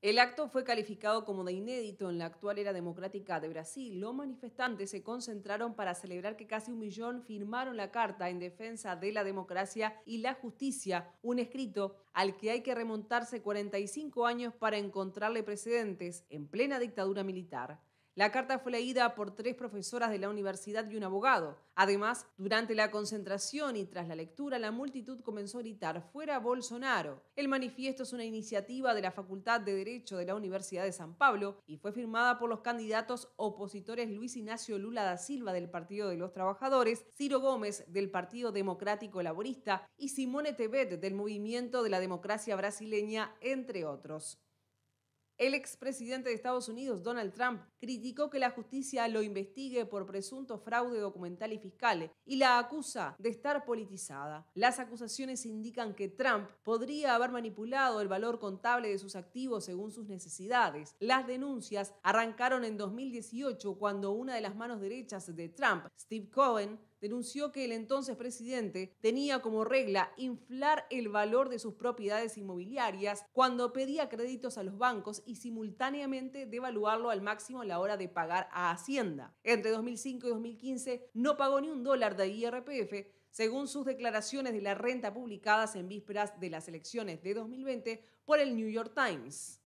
El acto fue calificado como de inédito en la actual era democrática de Brasil. Los manifestantes se concentraron para celebrar que casi un millón firmaron la carta en defensa de la democracia y la justicia, un escrito al que hay que remontarse 45 años para encontrarle precedentes en plena dictadura militar. La carta fue leída por tres profesoras de la universidad y un abogado. Además, durante la concentración y tras la lectura, la multitud comenzó a gritar fuera Bolsonaro. El manifiesto es una iniciativa de la Facultad de Derecho de la Universidad de San Pablo y fue firmada por los candidatos opositores Luis Ignacio Lula da Silva del Partido de los Trabajadores, Ciro Gómez del Partido Democrático Laborista y Simone Tebet del Movimiento de la Democracia Brasileña, entre otros. El expresidente de Estados Unidos, Donald Trump, criticó que la justicia lo investigue por presunto fraude documental y fiscal y la acusa de estar politizada. Las acusaciones indican que Trump podría haber manipulado el valor contable de sus activos según sus necesidades. Las denuncias arrancaron en 2018 cuando una de las manos derechas de Trump, Steve Cohen, denunció que el entonces presidente tenía como regla inflar el valor de sus propiedades inmobiliarias cuando pedía créditos a los bancos y simultáneamente devaluarlo al máximo a la hora de pagar a Hacienda. Entre 2005 y 2015 no pagó ni un dólar de IRPF, según sus declaraciones de la renta publicadas en vísperas de las elecciones de 2020 por el New York Times.